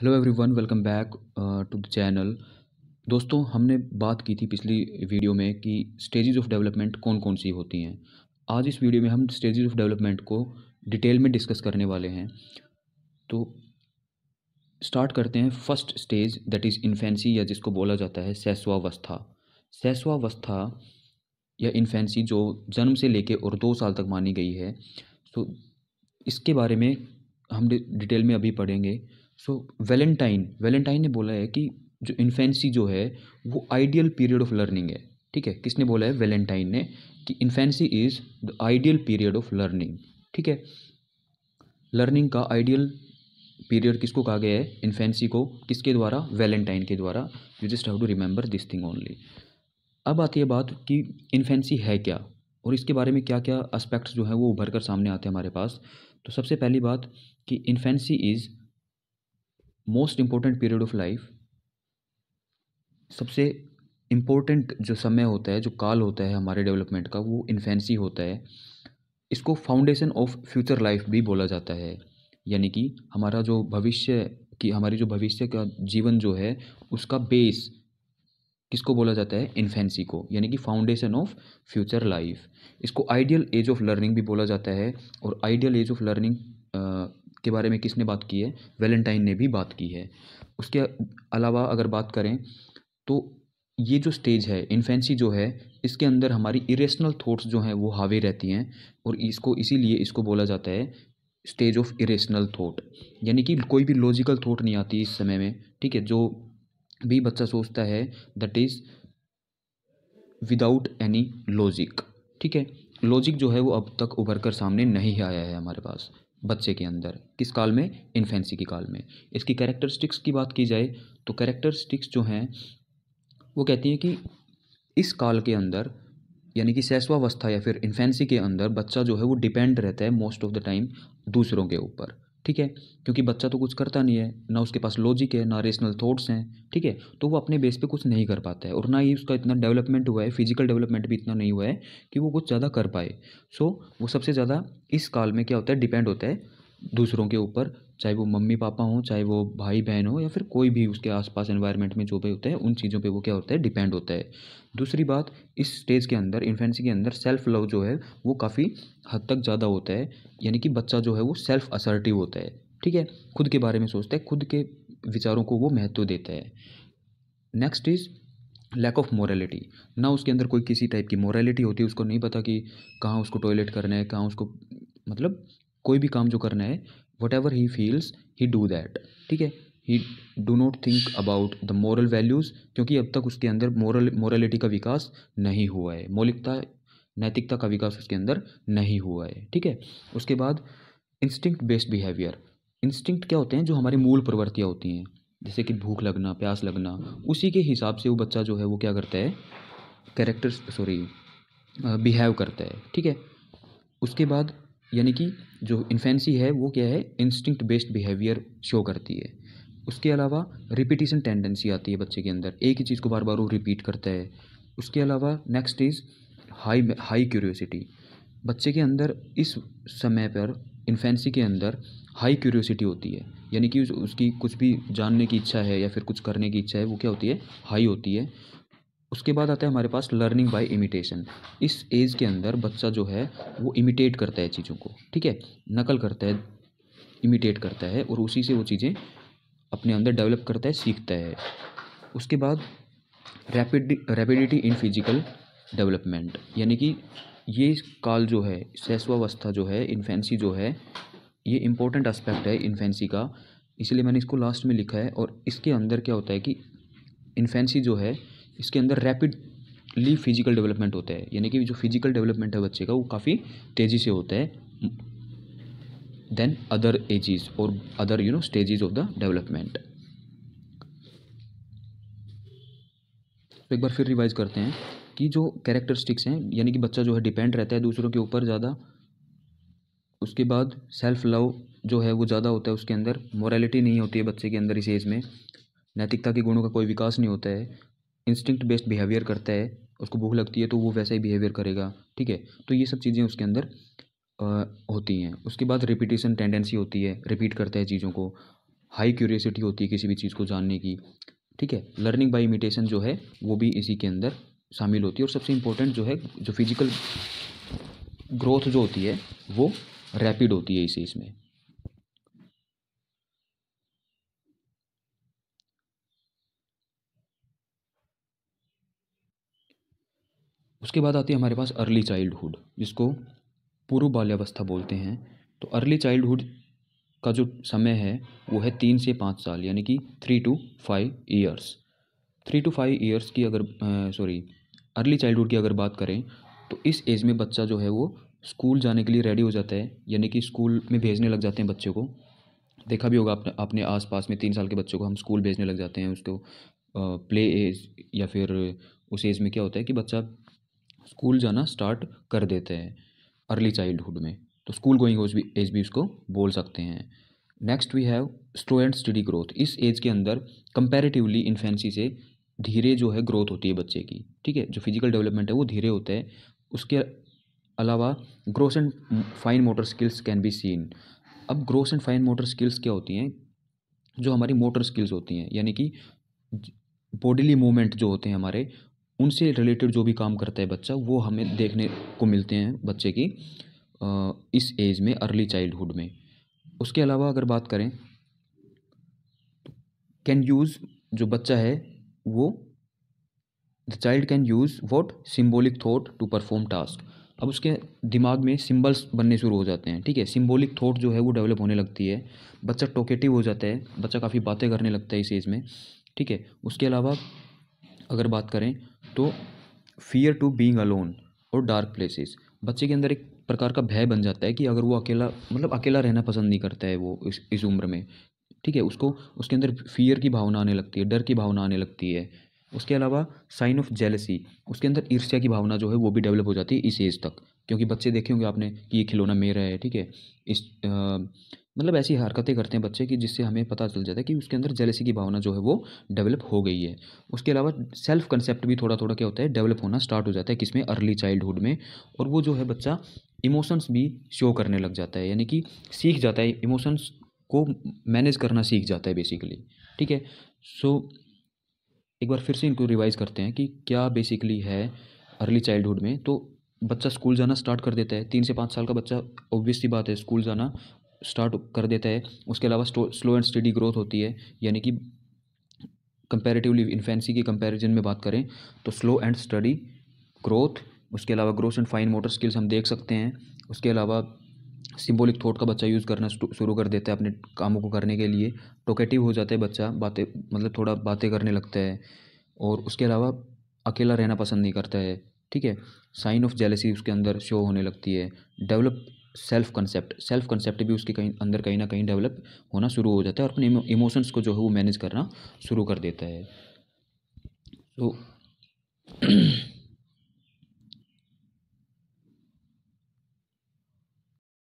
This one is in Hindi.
hello everyone welcome back to the channel दोस्तों हमने बात की थी पिछली वीडियो में कि स्टेजेस ऑफ डेवलपमेंट कौन कौन सी होती हैं आज इस वीडियो में हम स्टेजेस ऑफ डेवलपमेंट को डिटेल में डिस्कस करने वाले हैं तो स्टार्ट करते हैं first stage that is infancy या जिसको बोला जाता है सैसवावस्था सैसवावस्था या इन्फेंसी जो जन्म से लेकर और दो साल तक मानी गई है सो तो इसके बारे में हम डिटेल में अभी पढ़ेंगे सो वैलेंटाइन वैलेंटाइन ने बोला है कि जो इन्फेंसी जो है वो आइडियल पीरियड ऑफ लर्निंग है ठीक है किसने बोला है वैलेंटाइन ने कि infancy is the ideal period of learning ठीक है लर्निंग का आइडियल पीरियड किसको कहा गया है इन्फेंसी को किसके द्वारा वैलेंटाइन के द्वारा you just have to remember this thing only अब आती है बात कि इन्फेंसी है क्या और इसके बारे में क्या क्या एस्पेक्ट्स जो है वो उभर कर सामने आते हैं हमारे पास तो सबसे पहली बात कि infancy is most important period of life सबसे इम्पोर्टेंट जो समय होता है जो काल होता है हमारे डेवलपमेंट का वो इन्फेंसी होता है इसको फाउंडेशन ऑफ फ्यूचर लाइफ भी बोला जाता है यानी कि हमारा जो भविष्य की हमारी जो भविष्य का जीवन जो है उसका बेस किसको बोला जाता है इन्फेंसी को यानी कि फाउंडेशन ऑफ फ्यूचर लाइफ इसको आइडियल एज ऑफ लर्निंग भी बोला जाता है और आइडियल एज ऑफ लर्निंग इसके बारे में किसने बात की है वैलेंटाइन ने भी बात की है उसके अलावा अगर बात करें तो ये जो स्टेज है इन्फेंसी जो है इसके अंदर हमारी इरेशनल थॉट्स जो हैं वो हावी रहती हैं और इसको इसीलिए इसको बोला जाता है स्टेज ऑफ इरेशनल थॉट यानी कि कोई भी लॉजिकल थॉट नहीं आती इस समय में ठीक है जो भी बच्चा सोचता है that is without any logic ठीक है लॉजिक जो है वो अब तक उभर कर सामने नहीं आया है हमारे पास बच्चे के अंदर किस काल में इन्फेंसी की काल में इसकी कैरेक्टरिस्टिक्स की बात की जाए तो कैरेक्टरिस्टिक्स जो हैं वो कहती हैं कि इस काल के अंदर यानी कि सैसवावस्था या फिर इन्फेंसी के अंदर बच्चा जो है वो डिपेंड रहता है मोस्ट ऑफ द टाइम दूसरों के ऊपर ठीक है क्योंकि बच्चा तो कुछ करता नहीं है ना उसके पास लॉजिक है ना रेशनल थॉट्स हैं ठीक है तो वो अपने बेस पे कुछ नहीं कर पाता है और ना ही उसका इतना डेवलपमेंट हुआ है फिजिकल डेवलपमेंट भी इतना नहीं हुआ है कि वो कुछ ज़्यादा कर पाए सो so, वो सबसे ज़्यादा इस काल में क्या होता है डिपेंड होता है दूसरों के ऊपर चाहे वो मम्मी पापा हों चाहे वो भाई बहन हो या फिर कोई भी उसके आसपास एनवायरनमेंट में जो भी होता है उन चीज़ों पे वो क्या होता है डिपेंड होता है दूसरी बात इस स्टेज के अंदर इन्फेंसी के अंदर सेल्फ लव जो है वो काफ़ी हद तक ज़्यादा होता है यानी कि बच्चा जो है वो सेल्फ असर्टिव होता है ठीक है खुद के बारे में सोचता है खुद के विचारों को वो महत्व देता है next is lack of morality ना उसके अंदर कोई किसी टाइप की मोरालिटी होती है उसको नहीं पता कि कहाँ उसको टॉयलेट करना है कहाँ उसको मतलब कोई भी काम जो करना है whatever he feels he do that ठीक है he do not think about the moral values क्योंकि अब तक उसके अंदर मॉरल मॉरलिटी का विकास नहीं हुआ है मौलिकता नैतिकता का विकास उसके अंदर नहीं हुआ है ठीक है उसके बाद इंस्टिंक्ट बेस्ड बिहेवियर इंस्टिंक्ट क्या होते हैं जो हमारी मूल प्रवृत्तियाँ होती हैं जैसे कि भूख लगना प्यास लगना उसी के हिसाब से वो बच्चा जो है वो क्या करता है कैरेक्टर्स सॉरी बिहेव करता है ठीक है उसके बाद यानी कि जो इन्फेंसी है वो क्या है इंस्टिंक्ट बेस्ड बिहेवियर शो करती है उसके अलावा रिपीटिशन टेंडेंसी आती है बच्चे के अंदर एक ही चीज़ को बार बार वो रिपीट करता है उसके अलावा next is high high curiosity बच्चे के अंदर इस समय पर इन्फेंसी के अंदर हाई क्यूरियोसिटी होती है यानी कि उसकी कुछ भी जानने की इच्छा है या फिर कुछ करने की इच्छा है वो क्या होती है हाई होती है उसके बाद आता है हमारे पास लर्निंग बाय इमिटेशन इस एज के अंदर बच्चा जो है वो इमिटेट करता है चीज़ों को ठीक है नकल करता है इमिटेट करता है और उसी से वो चीज़ें अपने अंदर डेवलप करता है सीखता है उसके बाद rapid rapidity in physical development यानी कि ये काल जो है शैशवावस्था जो है इन्फेंसी जो है ये इम्पोर्टेंट आस्पेक्ट है इन्फेंसी का इसलिए मैंने इसको लास्ट में लिखा है और इसके अंदर क्या होता है कि इन्फेंसी जो है इसके अंदर रैपिडली फिजिकल डेवलपमेंट होता है यानी कि जो फिजिकल डेवलपमेंट है बच्चे का वो काफ़ी तेज़ी से होता है देन अदर एजिज और other you know stages of the development तो एक बार फिर रिवाइज करते हैं कि जो कैरेक्टरिस्टिक्स हैं यानी कि बच्चा जो है डिपेंड रहता है दूसरों के ऊपर ज़्यादा उसके बाद सेल्फ लव जो है वो ज़्यादा होता है उसके अंदर मोरालिटी नहीं होती है बच्चे के अंदर इस एज में नैतिकता के गुणों का कोई विकास नहीं होता है इंस्टिंक्ट बेस्ड बिहेवियर करता है उसको भूख लगती है तो वो वैसा ही बिहेवियर करेगा ठीक है तो ये सब चीज़ें उसके अंदर आ, होती हैं उसके बाद रिपीटेशन टेंडेंसी होती है रिपीट करता है चीज़ों को हाई क्यूरियसिटी होती है किसी भी चीज़ को जानने की ठीक है लर्निंग बाई इमिटेशन जो है वो भी इसी के अंदर शामिल होती है और सबसे इम्पोर्टेंट जो है जो फिजिकल ग्रोथ जो होती है वो रैपिड होती है इसी इसमें उसके बाद आती है हमारे पास अर्ली चाइल्डहुड जिसको पूर्व बाल्यावस्था बोलते हैं तो अर्ली चाइल्डहुड का जो समय है वो है तीन से पाँच साल यानी कि three to five years three to five years की अगर सॉरी अर्ली चाइल्डहुड की अगर बात करें तो इस एज में बच्चा जो है वो स्कूल जाने के लिए रेडी हो जाता है यानी कि स्कूल में भेजने लग जाते हैं बच्चे को देखा भी होगा आपने अपने पास में तीन साल के बच्चों को हम स्कूल भेजने लग जाते हैं उसको प्ले एज या फिर उस एज में क्या होता है कि बच्चा स्कूल जाना स्टार्ट कर देते हैं अर्ली चाइल्डहुड में तो स्कूल गोइंग एज भी एज भी उसको बोल सकते हैं next we have student and steady growth इस एज के अंदर कंपेरेटिवली इन्फेंसी से धीरे जो है ग्रोथ होती है बच्चे की ठीक है जो फिजिकल डेवलपमेंट है वो धीरे होता है उसके अलावा gross and fine motor skills can be seen अब gross and fine motor skills क्या होती हैं जो हमारी मोटर स्किल्स होती हैं यानी कि बॉडीली मूवमेंट जो होते हैं हमारे उनसे रिलेटेड जो भी काम करता है बच्चा वो हमें देखने को मिलते हैं बच्चे की इस एज में अर्ली चाइल्डहुड में उसके अलावा अगर बात करें कैन यूज़ जो बच्चा है वो the child can use what symbolic thought to perform task अब उसके दिमाग में सिम्बल्स बनने शुरू हो जाते हैं ठीक है सिम्बोलिक थाट जो है वो डेवलप होने लगती है बच्चा टोकेटिव हो जाता है बच्चा काफ़ी बातें करने लगता है इस एज में ठीक है उसके अलावा अगर बात करें तो फियर टू बींग अलोन और डार्क प्लेसेस बच्चे के अंदर एक प्रकार का भय बन जाता है कि अगर वो अकेला मतलब अकेला रहना पसंद नहीं करता है वो इस इस उम्र में ठीक है उसको उसके अंदर फियर की भावना आने लगती है डर की भावना आने लगती है उसके अलावा साइन ऑफ जेलसी उसके अंदर ईर्ष्या की भावना जो है वो भी डेवलप हो जाती है इस एज तक क्योंकि बच्चे देखे होंगे आपने कि ये खिलौना मेरा है ठीक है इस आ, मतलब ऐसी हरकतें करते हैं बच्चे कि जिससे हमें पता चल जाता है कि उसके अंदर जेलेसी की भावना जो है वो डेवलप हो गई है उसके अलावा सेल्फ कंसेप्ट भी थोड़ा थोड़ा क्या होता है डेवलप होना स्टार्ट हो जाता है किसमें अर्ली चाइल्डहुड में और वो जो है बच्चा इमोशंस भी शो करने लग जाता है यानी कि सीख जाता है इमोशंस को मैनेज करना सीख जाता है बेसिकली ठीक है सो एक बार फिर से इनको रिवाइज करते हैं कि क्या बेसिकली है अर्ली चाइल्डहुड में तो बच्चा स्कूल जाना स्टार्ट कर देता है तीन से पाँच साल का बच्चा ऑब्वियसली बात है स्कूल जाना स्टार्ट कर देता है उसके अलावा स्लो एंड स्टडी ग्रोथ होती है यानी कि कंपेरेटिवली इन्फेंसी की कंपैरिजन में बात करें तो स्लो एंड स्टडी ग्रोथ उसके अलावा growth and fine motor skills हम देख सकते हैं उसके अलावा सिंबॉलिक थॉट का बच्चा यूज़ करना शुरू कर देता है अपने कामों को करने के लिए टोकेटिव हो जाता है बच्चा बातें मतलब थोड़ा बातें करने लगता है और उसके अलावा अकेला रहना पसंद नहीं करता है ठीक है साइन ऑफ जेलेसी उसके अंदर शो होने लगती है develop self concept self concept भी उसके कहीं अंदर कहीं ना कहीं डेवलप होना शुरू हो जाता है और अपने इमोशंस को जो है वो मैनेज करना शुरू कर देता है तो